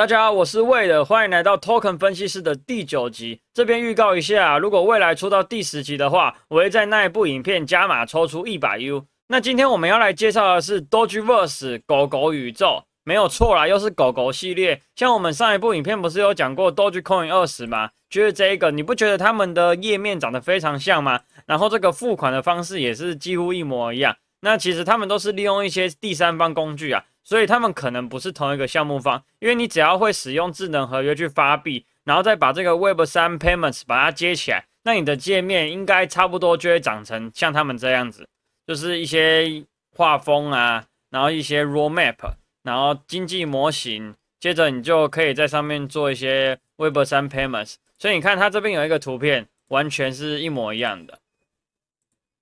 大家好，我是魏的，欢迎来到 Token 分析室的第九集。这边预告一下，如果未来出到第十集的话，我会在那一部影片加码抽出一百 U。那今天我们要来介绍的是 Dogeverse 狗狗宇宙，没有错啦，又是狗狗系列。像我们上一部影片不是有讲过 Dogecoin 二十吗？就是这一个，你不觉得他们的页面长得非常像吗？然后这个付款的方式也是几乎一模一样。那其实他们都是利用一些第三方工具啊。所以他们可能不是同一个项目方，因为你只要会使用智能合约去发币，然后再把这个 Web3 Payments 把它接起来，那你的界面应该差不多就会长成像他们这样子，就是一些画风啊，然后一些 Roadmap，然后经济模型，接着你就可以在上面做一些 Web3 Payments。所以你看它这边有一个图片，完全是一模一样的。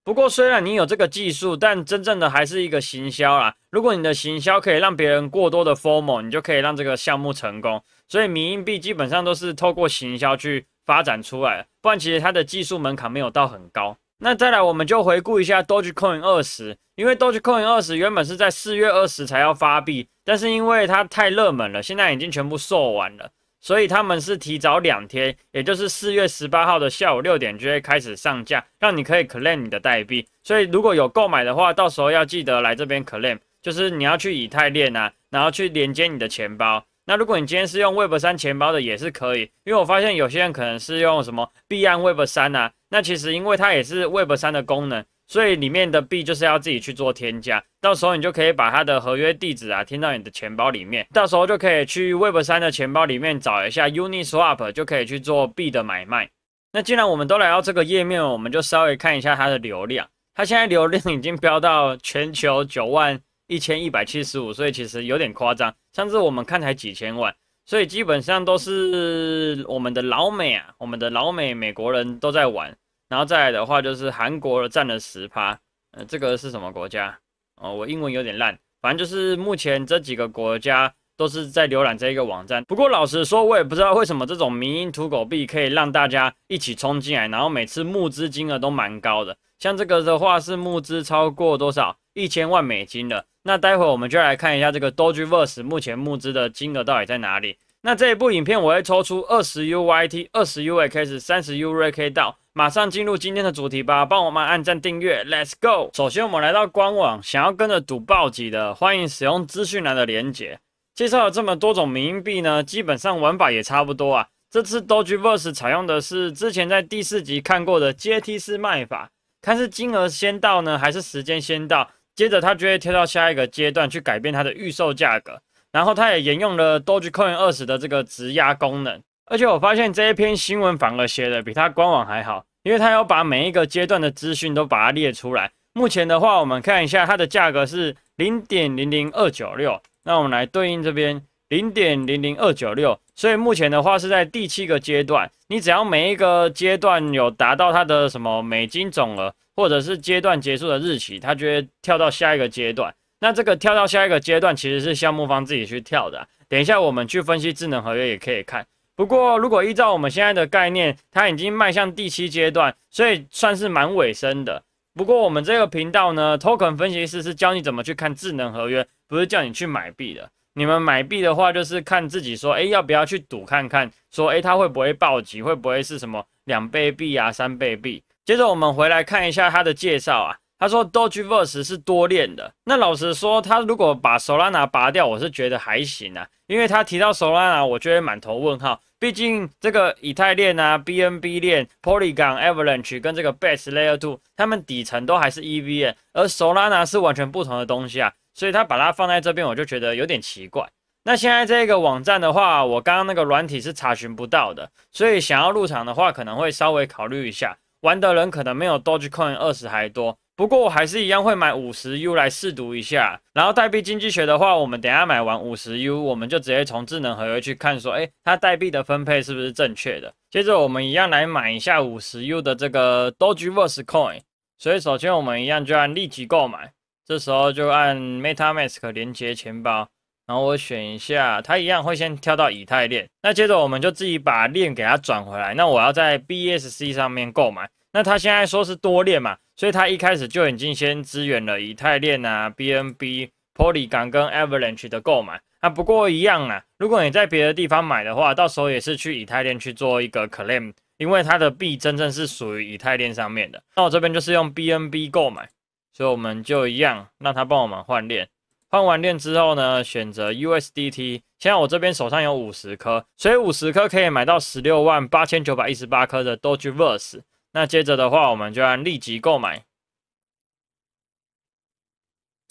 不过，虽然你有这个技术，但真正的还是一个行销啦。如果你的行销可以让别人过多的 f o r m a l 你就可以让这个项目成功。所以，米硬币基本上都是透过行销去发展出来，不然其实它的技术门槛没有到很高。那再来，我们就回顾一下 Dogecoin 二十，因为 Dogecoin 二十原本是在四月二十才要发币，但是因为它太热门了，现在已经全部售完了。所以他们是提早两天，也就是四月十八号的下午六点就会开始上架，让你可以 claim 你的代币。所以如果有购买的话，到时候要记得来这边 claim，就是你要去以太链啊，然后去连接你的钱包。那如果你今天是用 Web 三钱包的，也是可以，因为我发现有些人可能是用什么 b 安 Web 三啊，那其实因为它也是 Web 三的功能。所以里面的币就是要自己去做添加，到时候你就可以把它的合约地址啊，添到你的钱包里面，到时候就可以去 Web3 的钱包里面找一下 UniSwap，就可以去做币的买卖。那既然我们都来到这个页面，我们就稍微看一下它的流量，它现在流量已经飙到全球九万一千一百七十五，所以其实有点夸张。上次我们看才几千万，所以基本上都是我们的老美啊，我们的老美美国人都在玩。然后再来的话就是韩国占了十趴，呃，这个是什么国家？哦，我英文有点烂，反正就是目前这几个国家都是在浏览这一个网站。不过老实说，我也不知道为什么这种民营土狗币可以让大家一起冲进来，然后每次募资金额都蛮高的。像这个的话是募资超过多少一千万美金的？那待会我们就来看一下这个 Doge Verse 目前募资的金额到底在哪里？那这一部影片我会抽出二十 UYT、二十 UAK、三十 UAK 到。马上进入今天的主题吧，帮我们按赞订阅，Let's go！首先我们来到官网，想要跟着赌暴击的，欢迎使用资讯栏的连接。介绍了这么多种冥币呢，基本上玩法也差不多啊。这次 DogeVerse 采用的是之前在第四集看过的阶梯式卖法，看是金额先到呢，还是时间先到，接着它就会跳到下一个阶段去改变它的预售价格。然后它也沿用了 Dogecoin 二十的这个直压功能，而且我发现这一篇新闻反而写的比它官网还好。因为它要把每一个阶段的资讯都把它列出来。目前的话，我们看一下它的价格是零点零零二九六，那我们来对应这边零点零零二九六，所以目前的话是在第七个阶段。你只要每一个阶段有达到它的什么美金总额，或者是阶段结束的日期，它就会跳到下一个阶段。那这个跳到下一个阶段，其实是项目方自己去跳的。等一下我们去分析智能合约也可以看。不过，如果依照我们现在的概念，它已经迈向第七阶段，所以算是蛮尾声的。不过，我们这个频道呢，Token 分析师是教你怎么去看智能合约，不是叫你去买币的。你们买币的话，就是看自己说，哎，要不要去赌看看，说，哎，它会不会暴击，会不会是什么两倍币啊、三倍币？接着，我们回来看一下它的介绍啊。他说 Doge Verse 是多链的，那老实说，他如果把 Solana 拔掉，我是觉得还行啊，因为他提到 Solana，我觉得满头问号，毕竟这个以太链啊、BNB 链、Polygon Avalanche 跟这个 Base Layer 2，他们底层都还是 EVM，而 Solana 是完全不同的东西啊，所以他把它放在这边，我就觉得有点奇怪。那现在这个网站的话，我刚刚那个软体是查询不到的，所以想要入场的话，可能会稍微考虑一下，玩的人可能没有 Dogecoin 二十还多。不过我还是一样会买五十 U 来试读一下，然后代币经济学的话，我们等下买完五十 U，我们就直接从智能合约去看，说，哎，它代币的分配是不是正确的？接着我们一样来买一下五十 U 的这个 Doge Verse Coin，所以首先我们一样就按立即购买，这时候就按 MetaMask 连接钱包，然后我选一下，它一样会先跳到以太链，那接着我们就自己把链给它转回来，那我要在 BSC 上面购买，那它现在说是多链嘛？所以他一开始就已经先支援了以太链啊，BNB、Poli 站跟 Avalanche 的购买啊。不过一样啊，如果你在别的地方买的话，到时候也是去以太链去做一个 claim，因为它的币真正是属于以太链上面的。那我这边就是用 BNB 购买，所以我们就一样，让他帮我们换链。换完链之后呢，选择 USDT。现在我这边手上有五十颗，所以五十颗可以买到十六万八千九百一十八颗的 Doge Verse。那接着的话，我们就按立即购买，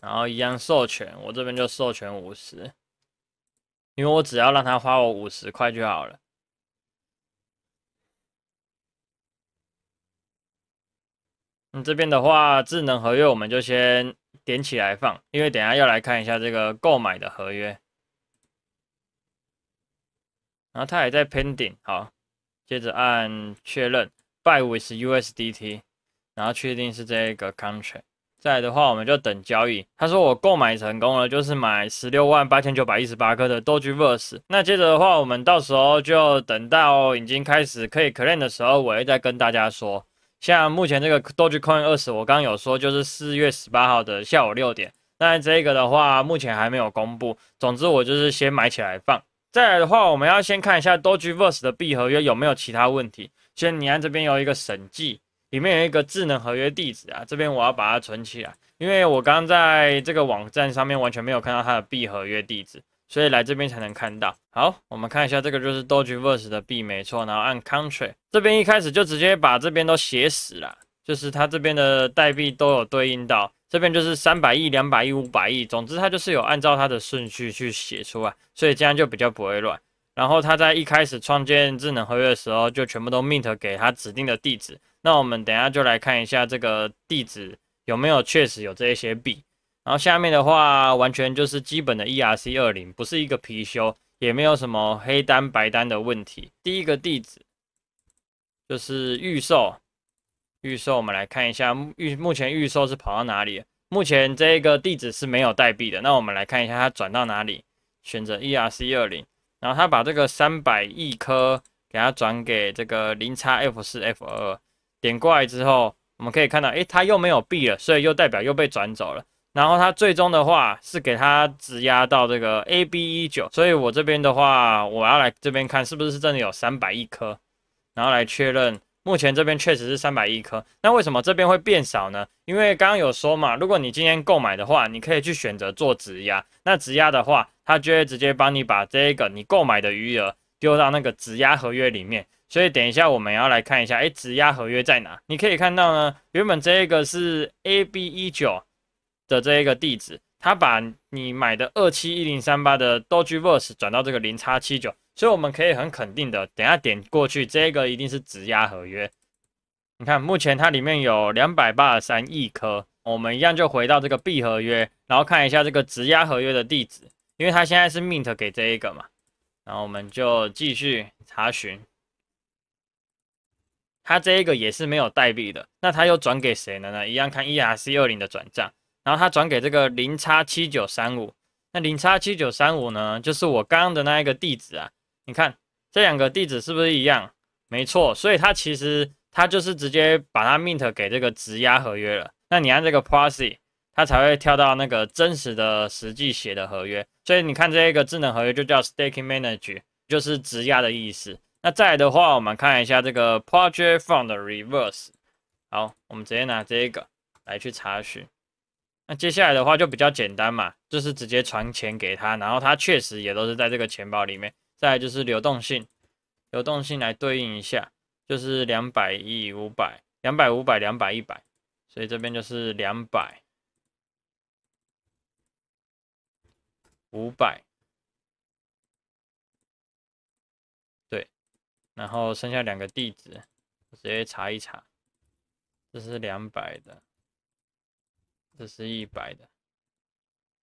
然后一样授权，我这边就授权五十，因为我只要让他花我五十块就好了。嗯、这边的话，智能合约我们就先点起来放，因为等下要来看一下这个购买的合约，然后它还在 Pending，好，接着按确认。buy with USDT，然后确定是这个 country，再来的话我们就等交易。他说我购买成功了，就是买十六万八千九百一十八颗的 DogeVerse。那接着的话，我们到时候就等到已经开始可以 claim 的时候，我会再跟大家说。像目前这个 Dogecoin 二十，我刚刚有说就是四月十八号的下午六点。那这个的话目前还没有公布。总之我就是先买起来放。再来的话，我们要先看一下 DogeVerse 的闭合约有没有其他问题。先，你看这边有一个审计，里面有一个智能合约地址啊，这边我要把它存起来，因为我刚在这个网站上面完全没有看到它的币合约地址，所以来这边才能看到。好，我们看一下，这个就是 DogeVerse 的币，没错，然后按 Ctrl，这边一开始就直接把这边都写死了，就是它这边的代币都有对应到，这边就是三百亿、两百亿、五百亿，总之它就是有按照它的顺序去写出来，所以这样就比较不会乱。然后他在一开始创建智能合约的时候，就全部都 mint 给他指定的地址。那我们等下就来看一下这个地址有没有确实有这一些币。然后下面的话完全就是基本的 ERC 二零，不是一个貔貅，也没有什么黑单白单的问题。第一个地址就是预售，预售我们来看一下预目前预售是跑到哪里？目前这个地址是没有代币的。那我们来看一下它转到哪里？选择 ERC 二零。然后他把这个三百亿颗给他转给这个零叉 F 四 F 二点过来之后，我们可以看到，诶，他又没有币了，所以又代表又被转走了。然后他最终的话是给他质押到这个 A B 一九，所以我这边的话，我要来这边看是不是真的有三百亿颗，然后来确认。目前这边确实是三百一颗，那为什么这边会变少呢？因为刚刚有说嘛，如果你今天购买的话，你可以去选择做质押，那质押的话，它就会直接帮你把这个你购买的余额丢到那个质押合约里面。所以等一下我们要来看一下，哎，质押合约在哪？你可以看到呢，原本这一个是 A B 一九的这一个地址，它把你买的二七一零三八的 Doge Verse 转到这个零叉七九。所以我们可以很肯定的，等下点过去，这个一定是质押合约。你看，目前它里面有两百八十三亿颗。我们一样就回到这个 B 合约，然后看一下这个质押合约的地址，因为它现在是 mint 给这一个嘛。然后我们就继续查询，它这一个也是没有代币的。那它又转给谁了呢一样看 E R C 二零的转账。然后它转给这个零叉七九三五。那零叉七九三五呢，就是我刚刚的那一个地址啊。你看这两个地址是不是一样？没错，所以它其实它就是直接把它 mint 给这个质押合约了。那你按这个 proxy，它才会跳到那个真实的实际写的合约。所以你看这一个智能合约就叫 Staking Manager，就是质押的意思。那再的话，我们看一下这个 Project Fund Reverse。好，我们直接拿这个来去查询。那接下来的话就比较简单嘛，就是直接传钱给他，然后他确实也都是在这个钱包里面。再就是流动性，流动性来对应一下，就是两百亿、五百、两百、五百、两百、一百，所以这边就是两百、五百，对。然后剩下两个地址，直接查一查。这是两百的，这是一百的。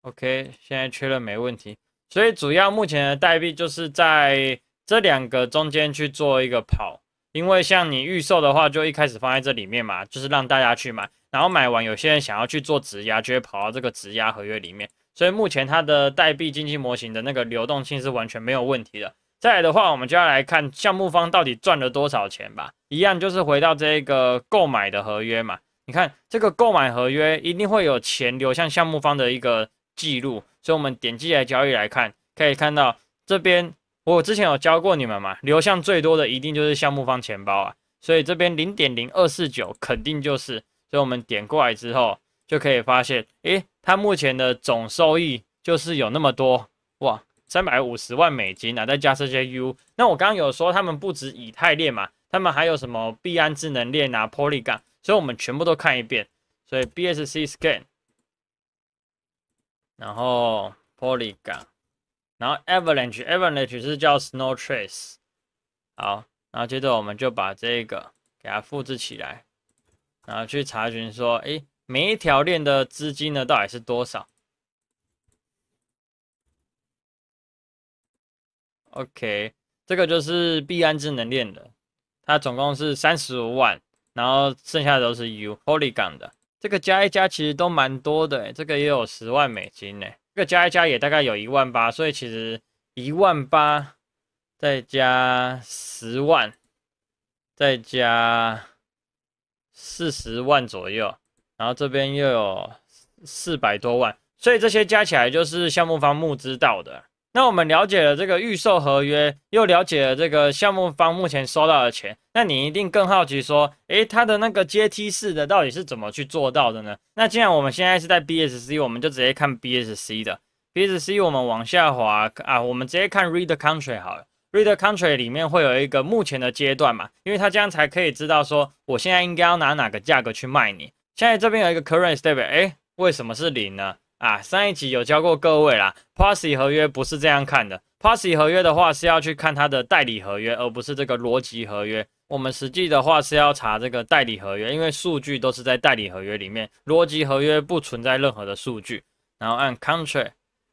OK，现在确认没问题。所以主要目前的代币就是在这两个中间去做一个跑，因为像你预售的话，就一开始放在这里面嘛，就是让大家去买，然后买完有些人想要去做质押，就会跑到这个质押合约里面。所以目前它的代币经济模型的那个流动性是完全没有问题的。再来的话，我们就要来看项目方到底赚了多少钱吧。一样就是回到这个购买的合约嘛，你看这个购买合约一定会有钱流向项目方的一个。记录，所以我们点击来交易来看，可以看到这边我之前有教过你们嘛，流向最多的一定就是项目方钱包啊，所以这边零点零二四九肯定就是，所以我们点过来之后就可以发现，哎，它目前的总收益就是有那么多，哇，三百五十万美金啊，再加这些 U，那我刚刚有说他们不止以太链嘛，他们还有什么币安智能链啊、p o l y a o 所以我们全部都看一遍，所以 BSC Scan。然后 polygon，然后 avalanche avalanche 是叫 snow trace。好，然后接着我们就把这个给它复制起来，然后去查询说，诶，每一条链的资金呢到底是多少？OK，这个就是币安智能链的，它总共是三十五万，然后剩下的都是 U polygon 的。这个加一加其实都蛮多的，这个也有十万美金呢。这个加一加也大概有一万八，所以其实一万八再加十万，再加四十万左右，然后这边又有四百多万，所以这些加起来就是项目方募资到的。那我们了解了这个预售合约，又了解了这个项目方目前收到的钱，那你一定更好奇说，诶，它的那个阶梯式的到底是怎么去做到的呢？那既然我们现在是在 BSC，我们就直接看 BSC 的 BSC，我们往下滑啊，我们直接看 Read Country 好了。Read Country 里面会有一个目前的阶段嘛？因为它这样才可以知道说，我现在应该要拿哪个价格去卖你。现在这边有一个 Current Step，诶，为什么是零呢？啊，上一集有教过各位啦 p r s s y 合约不是这样看的。p r s s y 合约的话是要去看它的代理合约，而不是这个逻辑合约。我们实际的话是要查这个代理合约，因为数据都是在代理合约里面，逻辑合约不存在任何的数据。然后按 c o n t r y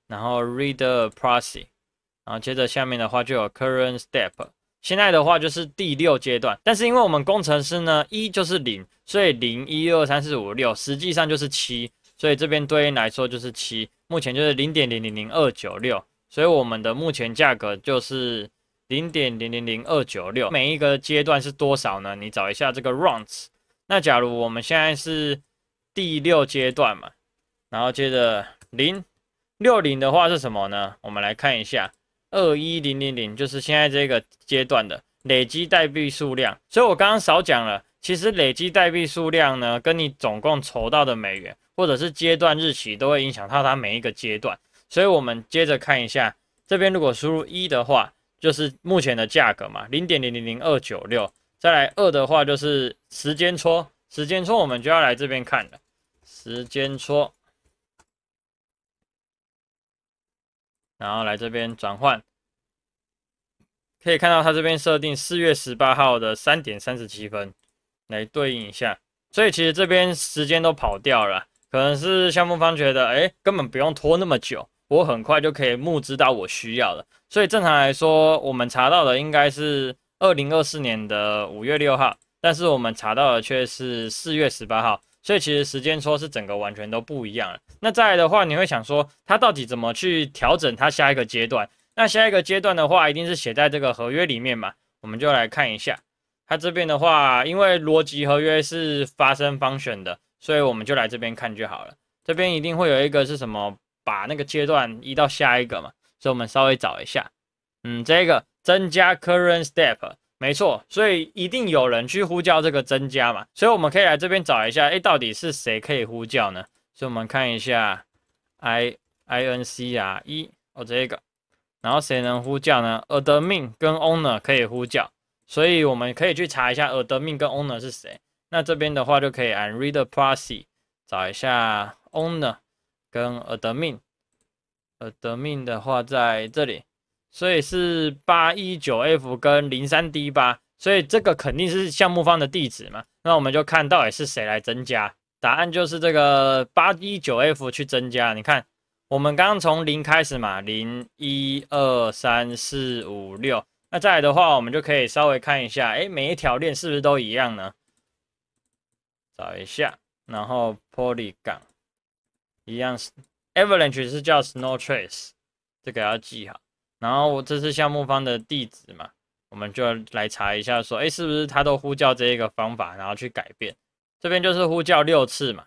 然后 Reader Proxy，然后接着下面的话就有 Current Step。现在的话就是第六阶段，但是因为我们工程师呢一就是零，所以零一二三四五六实际上就是七。所以这边对应来说就是七，目前就是零点零零零二九六，所以我们的目前价格就是零点零零零二九六。每一个阶段是多少呢？你找一下这个 runs。那假如我们现在是第六阶段嘛，然后接着零六零的话是什么呢？我们来看一下，二一零零零就是现在这个阶段的累积代币数量。所以我刚刚少讲了，其实累积代币数量呢，跟你总共筹到的美元。或者是阶段日期都会影响到它每一个阶段，所以我们接着看一下，这边如果输入一的话，就是目前的价格嘛，零点零零零二九六，再来二的话就是时间戳，时间戳我们就要来这边看了，时间戳，然后来这边转换，可以看到它这边设定四月十八号的三点三十七分来对应一下，所以其实这边时间都跑掉了。可能是项目方觉得，哎，根本不用拖那么久，我很快就可以募资到我需要的。所以正常来说，我们查到的应该是二零二四年的五月六号，但是我们查到的却是四月十八号。所以其实时间戳是整个完全都不一样了。那再来的话，你会想说，它到底怎么去调整它下一个阶段？那下一个阶段的话，一定是写在这个合约里面嘛？我们就来看一下，它这边的话，因为逻辑合约是发生方选的。所以我们就来这边看就好了，这边一定会有一个是什么把那个阶段移到下一个嘛，所以我们稍微找一下，嗯，这个增加 current step 没错，所以一定有人去呼叫这个增加嘛，所以我们可以来这边找一下，哎，到底是谁可以呼叫呢？所以我们看一下 i i n c 啊一哦这个，然后谁能呼叫呢？admin 跟 owner 可以呼叫，所以我们可以去查一下 admin 跟 owner 是谁。那这边的话就可以按 reader proxy 找一下 owner 跟 admin，admin 的话在这里，所以是八一九 F 跟零三 D 八，所以这个肯定是项目方的地址嘛。那我们就看到底是谁来增加，答案就是这个八一九 F 去增加。你看，我们刚刚从零开始嘛，零一二三四五六，那再来的话，我们就可以稍微看一下，哎，每一条链是不是都一样呢？找一下，然后 p o l y g n 一样是 Avalanche 是叫 SnowTrace，这个要记好。然后我这是项目方的地址嘛，我们就来查一下，说哎是不是它都呼叫这一个方法，然后去改变。这边就是呼叫六次嘛，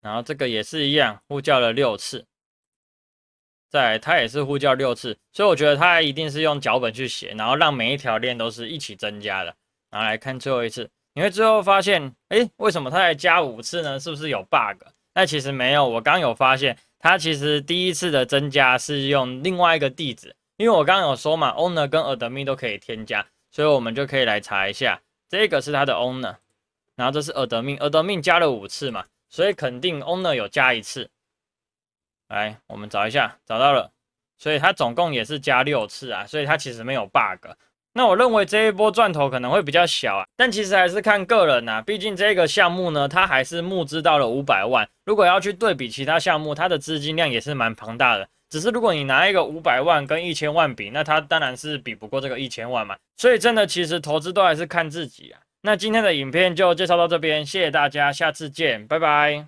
然后这个也是一样呼叫了六次，在它也是呼叫六次，所以我觉得它一定是用脚本去写，然后让每一条链都是一起增加的。然后来看最后一次。你会最后发现，哎，为什么他才加五次呢？是不是有 bug？那其实没有，我刚有发现，他其实第一次的增加是用另外一个地址，因为我刚刚有说嘛，owner 跟 admin 都可以添加，所以我们就可以来查一下，这个是他的 owner，然后这是 a r d e m e r d e m 加了五次嘛，所以肯定 owner 有加一次，来，我们找一下，找到了，所以他总共也是加六次啊，所以他其实没有 bug。那我认为这一波赚头可能会比较小啊，但其实还是看个人呐。毕竟这个项目呢，它还是募资到了五百万。如果要去对比其他项目，它的资金量也是蛮庞大的。只是如果你拿一个五百万跟一千万比，那它当然是比不过这个一千万嘛。所以真的，其实投资都还是看自己啊。那今天的影片就介绍到这边，谢谢大家，下次见，拜拜。